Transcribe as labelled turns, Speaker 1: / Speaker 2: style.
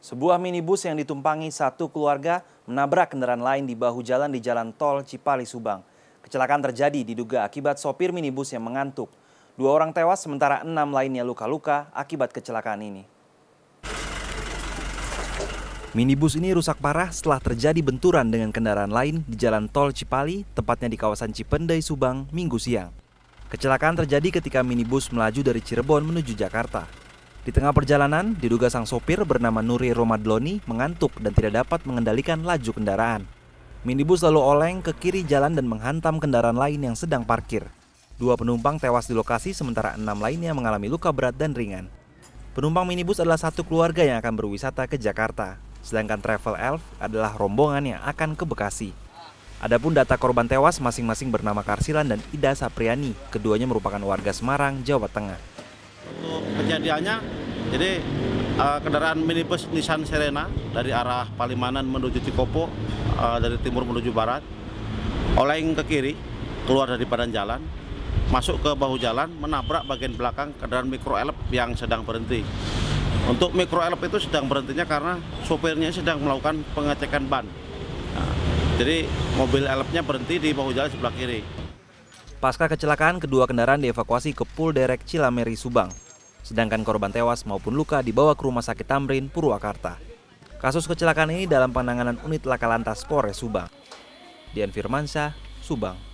Speaker 1: Sebuah minibus yang ditumpangi satu keluarga menabrak kendaraan lain di bahu jalan di jalan tol Cipali, Subang. Kecelakaan terjadi diduga akibat sopir minibus yang mengantuk. Dua orang tewas sementara enam lainnya luka-luka akibat kecelakaan ini. Minibus ini rusak parah setelah terjadi benturan dengan kendaraan lain di jalan tol Cipali, tepatnya di kawasan Cipendai, Subang, Minggu siang. Kecelakaan terjadi ketika minibus melaju dari Cirebon menuju Jakarta. Di tengah perjalanan, diduga sang sopir bernama Nuri Romadloni mengantuk dan tidak dapat mengendalikan laju kendaraan. Minibus lalu oleng ke kiri jalan dan menghantam kendaraan lain yang sedang parkir. Dua penumpang tewas di lokasi sementara enam lainnya mengalami luka berat dan ringan. Penumpang minibus adalah satu keluarga yang akan berwisata ke Jakarta, sedangkan Travel Elf adalah rombongan yang akan ke Bekasi. Adapun data korban tewas masing-masing bernama Karsilan dan Ida Sapriani, keduanya merupakan warga Semarang, Jawa Tengah.
Speaker 2: Untuk kejadiannya, jadi uh, kendaraan minibus Nissan Serena dari arah Palimanan menuju Cikopo, uh, dari timur menuju barat, oleng ke kiri, keluar dari badan jalan, masuk ke bahu jalan, menabrak bagian belakang kendaraan mikro elep yang sedang berhenti. Untuk mikro elep itu sedang berhentinya karena sopirnya sedang melakukan pengecekan ban. Nah, jadi mobil elepnya berhenti di bahu jalan sebelah kiri.
Speaker 1: Pasca kecelakaan, kedua kendaraan dievakuasi ke Pul Derek Cilameri, Subang. Sedangkan korban tewas maupun luka dibawa ke Rumah Sakit Tamrin, Purwakarta. Kasus kecelakaan ini dalam penanganan unit laka lantas Polres Subang. Dian Firmansyah, Subang.